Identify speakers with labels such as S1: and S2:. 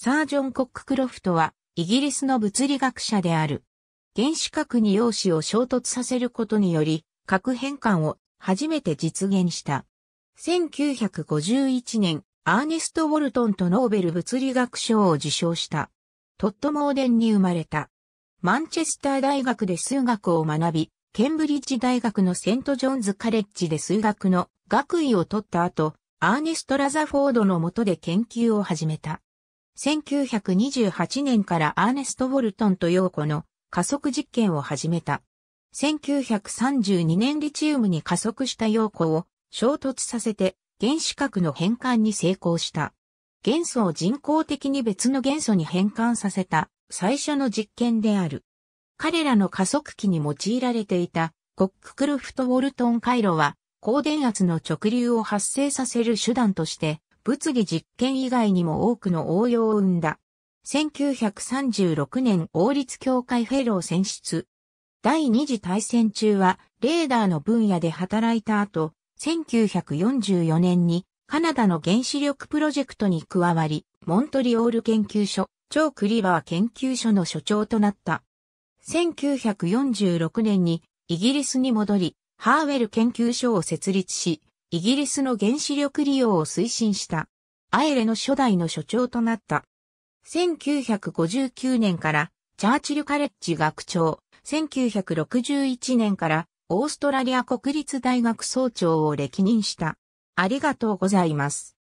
S1: サージョン・コック・クロフトは、イギリスの物理学者である。原子核に陽子を衝突させることにより、核変換を初めて実現した。1951年、アーネスト・ウォルトンとノーベル物理学賞を受賞した。トットモーデンに生まれた。マンチェスター大学で数学を学び、ケンブリッジ大学のセント・ジョンズ・カレッジで数学の学位を取った後、アーネスト・ラザフォードの下で研究を始めた。1928年からアーネスト・ウォルトンとヨーコの加速実験を始めた。1932年リチウムに加速したヨーコを衝突させて原子核の変換に成功した。元素を人工的に別の元素に変換させた最初の実験である。彼らの加速器に用いられていたコッククルフト・ウォルトン回路は高電圧の直流を発生させる手段として物理実験以外にも多くの応用を生んだ。1936年王立協会フェロー選出。第二次大戦中はレーダーの分野で働いた後、1944年にカナダの原子力プロジェクトに加わり、モントリオール研究所、超クリバー研究所の所長となった。1946年にイギリスに戻り、ハーウェル研究所を設立し、イギリスの原子力利用を推進した、アエレの初代の所長となった。1959年から、チャーチルカレッジ学長、1961年から、オーストラリア国立大学総長を歴任した。ありがとうございます。